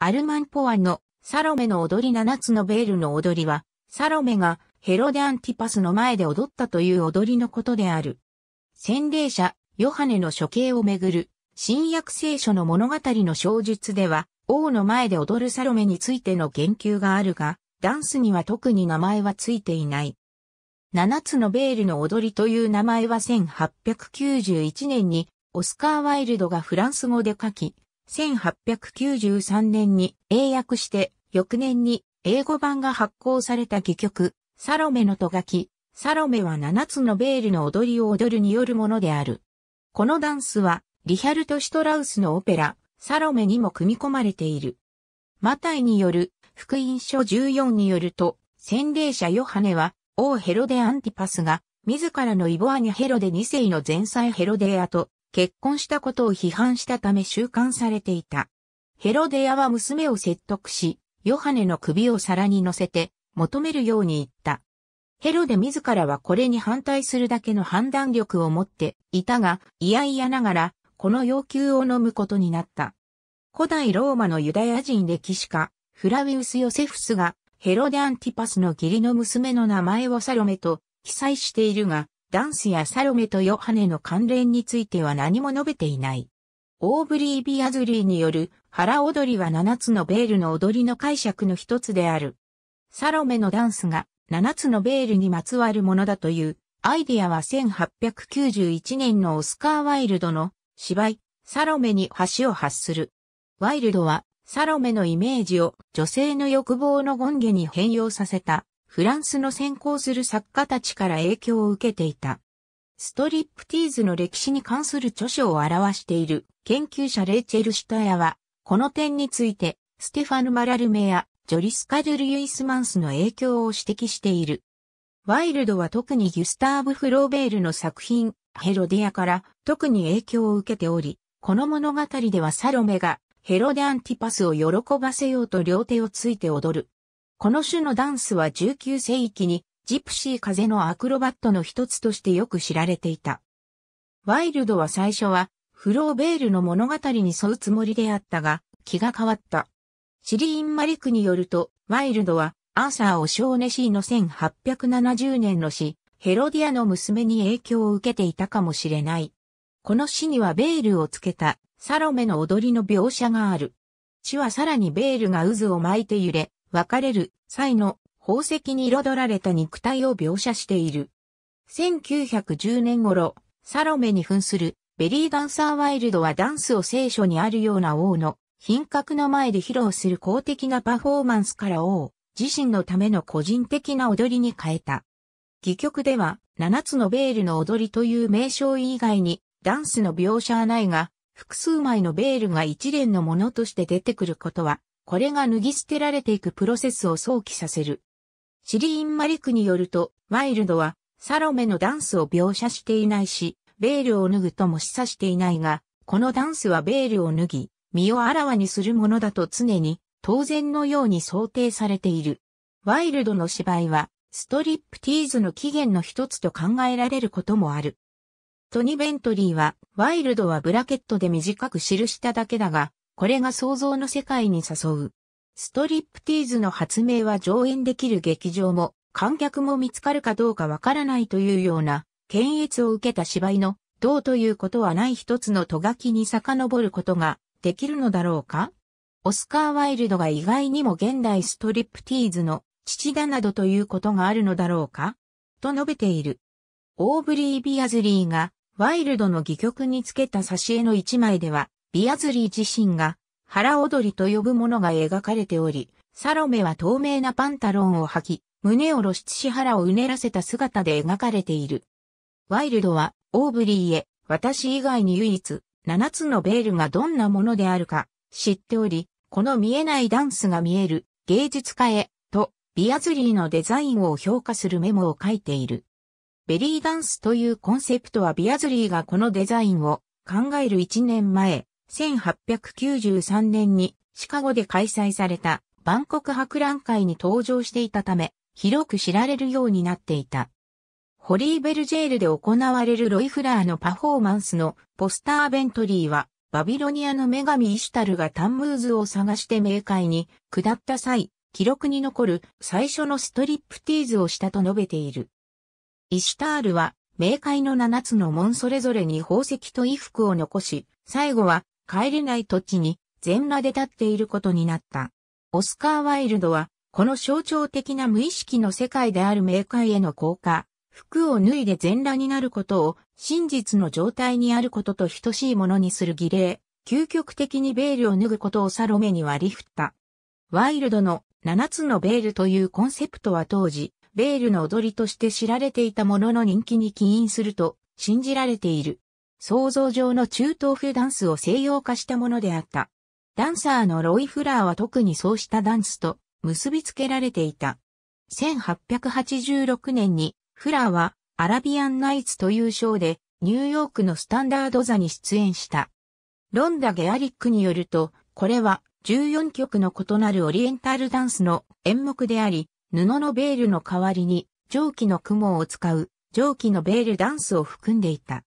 アルマンポアのサロメの踊り7つのベールの踊りは、サロメがヘロデアンティパスの前で踊ったという踊りのことである。洗礼者、ヨハネの処刑をめぐる、新約聖書の物語の小述では、王の前で踊るサロメについての言及があるが、ダンスには特に名前はついていない。7つのベールの踊りという名前は1891年にオスカー・ワイルドがフランス語で書き、1893年に英訳して、翌年に英語版が発行された戯曲、サロメのとがき、サロメは7つのベールの踊りを踊るによるものである。このダンスは、リヒャルト・シュトラウスのオペラ、サロメにも組み込まれている。マタイによる、福音書14によると、洗礼者ヨハネは、王ヘロデ・アンティパスが、自らのイボアニヘロデ2世の前妻ヘロデアと、結婚したことを批判したため収監されていた。ヘロデアは娘を説得し、ヨハネの首を皿に乗せて求めるように言った。ヘロデ自らはこれに反対するだけの判断力を持っていたが、いやいやながら、この要求を飲むことになった。古代ローマのユダヤ人歴史家、フラウィウス・ヨセフスが、ヘロデ・アンティパスの義理の娘の名前をサロメと記載しているが、ダンスやサロメとヨハネの関連については何も述べていない。オーブリー・ビアズリーによる腹踊りは7つのベールの踊りの解釈の一つである。サロメのダンスが7つのベールにまつわるものだというアイディアは1891年のオスカー・ワイルドの芝居、サロメに橋を発する。ワイルドはサロメのイメージを女性の欲望の権下に変容させたフランスの先行する作家たちから影響を受けていた。ストリップティーズの歴史に関する著書を表している研究者レイチェル・シュタヤは、この点について、ステファヌ・マラルメやジョリスカル・ルユイスマンスの影響を指摘している。ワイルドは特にギュスターブ・フローベールの作品、ヘロディアから特に影響を受けており、この物語ではサロメがヘロデ・アンティパスを喜ばせようと両手をついて踊るこの種のダンスは19世紀にジプシー風のアクロバットの一つとしてよく知られていた。ワイルドは最初はフローベールの物語に沿うつもりであったが、気が変わった。シリーン・マリクによると、ワイルドはアーサー・オショーネシーの1870年の詩、ヘロディアの娘に影響を受けていたかもしれない。この詩にはベールをつけたサロメの踊りの描写がある。詩はさらにベールが渦を巻いて揺れ、別れる際の宝石に彩られた肉体を描写している。1910年頃、サロメに扮するベリーダンサーワイルドはダンスを聖書にあるような王の品格の前で披露する公的なパフォーマンスから王自身のための個人的な踊りに変えた。戯曲では7つのベールの踊りという名称以外にダンスの描写はないが複数枚のベールが一連のものとして出てくることはこれが脱ぎ捨てられていくプロセスを想起させる。シリーン・マリクによると、ワイルドは、サロメのダンスを描写していないし、ベールを脱ぐとも示唆していないが、このダンスはベールを脱ぎ、身をあらわにするものだと常に、当然のように想定されている。ワイルドの芝居は、ストリップティーズの起源の一つと考えられることもある。トニ・ベントリーは、ワイルドはブラケットで短く記しただけだが、これが想像の世界に誘う。ストリップティーズの発明は上演できる劇場も、観客も見つかるかどうかわからないというような、検閲を受けた芝居の、どうということはない一つのとがきに遡ることができるのだろうかオスカー・ワイルドが意外にも現代ストリップティーズの父だなどということがあるのだろうかと述べている。オーブリー・ビアズリーがワイルドの戯曲につけた挿絵の一枚では、ビアズリー自身が腹踊りと呼ぶものが描かれており、サロメは透明なパンタロンを履き、胸を露出し腹をうねらせた姿で描かれている。ワイルドは、オーブリーへ、私以外に唯一、七つのベールがどんなものであるか、知っており、この見えないダンスが見える、芸術家へ、と、ビアズリーのデザインを評価するメモを書いている。ベリーダンスというコンセプトはビアズリーがこのデザインを考える1年前、1893年にシカゴで開催された万国博覧会に登場していたため、広く知られるようになっていた。ホリーベルジェールで行われるロイ・フラーのパフォーマンスのポスター・ベントリーは、バビロニアの女神イシュタルがタンムーズを探して冥界に下った際、記録に残る最初のストリップティーズをしたと述べている。イシュタールは冥界の7つの門それぞれに宝石と衣服を残し、最後は帰れない土地に全裸で立っていることになった。オスカー・ワイルドは、この象徴的な無意識の世界である冥界への降下、服を脱いで全裸になることを真実の状態にあることと等しいものにする儀礼、究極的にベールを脱ぐことをサロメに割り振った。ワイルドの7つのベールというコンセプトは当時、ベールの踊りとして知られていたものの人気に起因すると信じられている。想像上の中東風ダンスを西洋化したものであった。ダンサーのロイ・フラーは特にそうしたダンスと結びつけられていた。1886年にフラーはアラビアンナイツというショーでニューヨークのスタンダード座に出演した。ロンダ・ゲアリックによると、これは14曲の異なるオリエンタルダンスの演目であり、布のベールの代わりに蒸気の雲を使う蒸気のベールダンスを含んでいた。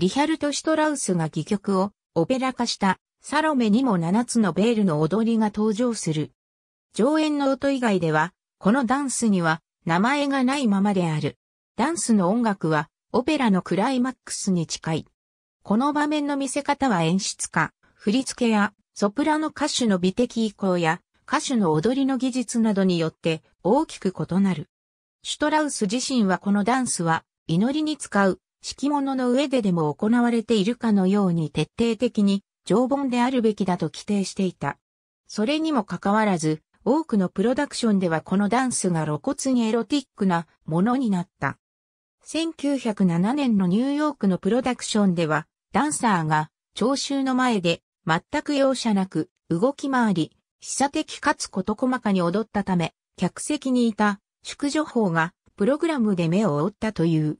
リヒャルト・シュトラウスが戯曲をオペラ化したサロメにも7つのベールの踊りが登場する。上演の音以外では、このダンスには名前がないままである。ダンスの音楽はオペラのクライマックスに近い。この場面の見せ方は演出家、振り付けやソプラノ歌手の美的意向や歌手の踊りの技術などによって大きく異なる。シュトラウス自身はこのダンスは祈りに使う敷物の上ででも行われているかのように徹底的に常盆であるべきだと規定していた。それにもかかわらず、多くのプロダクションではこのダンスが露骨にエロティックなものになった。1907年のニューヨークのプロダクションでは、ダンサーが聴衆の前で全く容赦なく動き回り、示唆的かつ事細かに踊ったため、客席にいた宿女法がプログラムで目を覆ったという。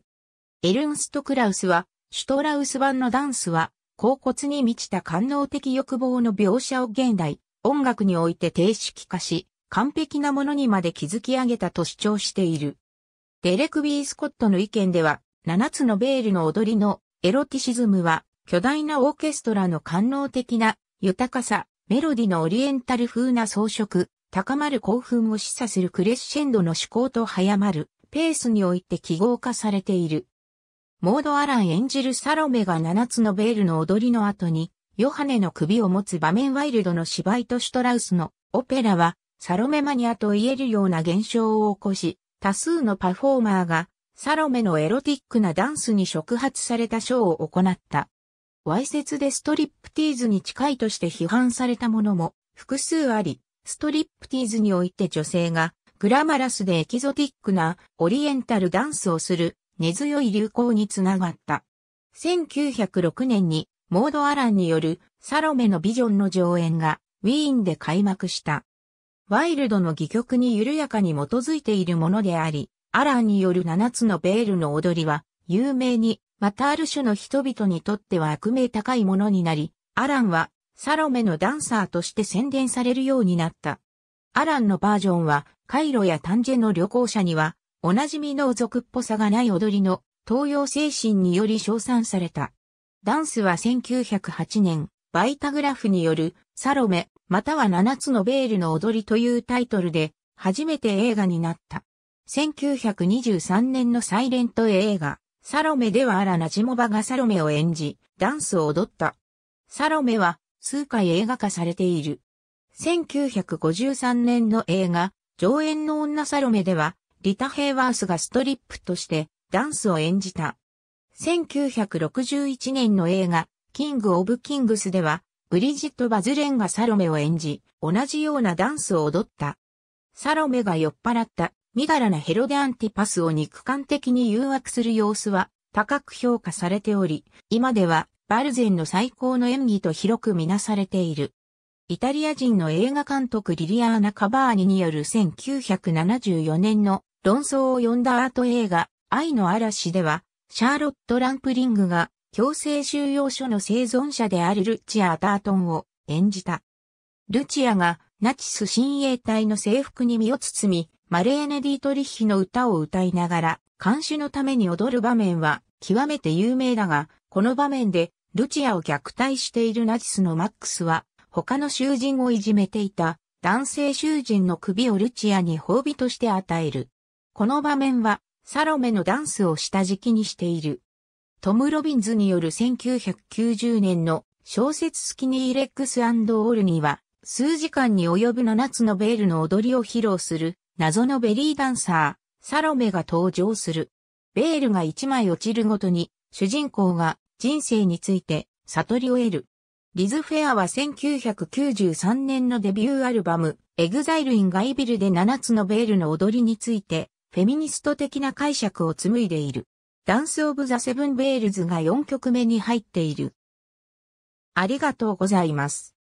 エルンスト・クラウスは、シュトラウス版のダンスは、高骨に満ちた官能的欲望の描写を現代、音楽において定式化し、完璧なものにまで築き上げたと主張している。デレク・ビー・スコットの意見では、7つのベールの踊りのエロティシズムは、巨大なオーケストラの官能的な豊かさ、メロディのオリエンタル風な装飾、高まる興奮を示唆するクレッシェンドの思考と早まるペースにおいて記号化されている。モード・アラン演じるサロメが7つのベールの踊りの後に、ヨハネの首を持つ場面ワイルドの芝居とシュトラウスのオペラは、サロメマニアと言えるような現象を起こし、多数のパフォーマーが、サロメのエロティックなダンスに触発されたショーを行った。わいせつでストリップティーズに近いとして批判されたものも複数あり、ストリップティーズにおいて女性がグラマラスでエキゾティックなオリエンタルダンスをする根強い流行につながった。1906年にモード・アランによるサロメのビジョンの上演がウィーンで開幕した。ワイルドの戯曲に緩やかに基づいているものであり、アランによる7つのベールの踊りは有名に、またある種の人々にとっては悪名高いものになり、アランはサロメのダンサーとして宣伝されるようになった。アランのバージョンはカイロやタンジェの旅行者にはおなじみの俗っぽさがない踊りの東洋精神により称賛された。ダンスは1908年、バイタグラフによるサロメ、または七つのベールの踊りというタイトルで初めて映画になった。1923年のサイレント映画、サロメではあらなじもばがサロメを演じ、ダンスを踊った。サロメは数回映画化されている。1953年の映画、上演の女サロメでは、リタ・ヘイワースがストリップとしてダンスを演じた。1961年の映画、キング・オブ・キングスでは、ブリジット・バズレンがサロメを演じ、同じようなダンスを踊った。サロメが酔っ払った、みだらなヘロデ・アンティパスを肉感的に誘惑する様子は、高く評価されており、今では、バルゼンの最高の演技と広くみなされている。イタリア人の映画監督リリアーナ・カバーニによる1974年の論争を呼んだアート映画、愛の嵐では、シャーロット・ランプリングが強制収容所の生存者であるルチア・アタートンを演じた。ルチアがナチス親衛隊の制服に身を包み、マレーネ・ディートリッヒの歌を歌いながら、監視のために踊る場面は極めて有名だが、この場面でルチアを虐待しているナチスのマックスは、他の囚人をいじめていた男性囚人の首をルチアに褒美として与える。この場面は、サロメのダンスを下敷きにしている。トム・ロビンズによる1990年の小説スキニー・レックスオールには、数時間に及ぶ7つのベールの踊りを披露する、謎のベリーダンサー、サロメが登場する。ベールが1枚落ちるごとに、主人公が人生について悟りを得る。リズ・フェアは1993年のデビューアルバム、エグザイル・イン・ガイビルで7つのベールの踊りについてフェミニスト的な解釈を紡いでいる。ダンス・オブ・ザ・セブン・ベールズが4曲目に入っている。ありがとうございます。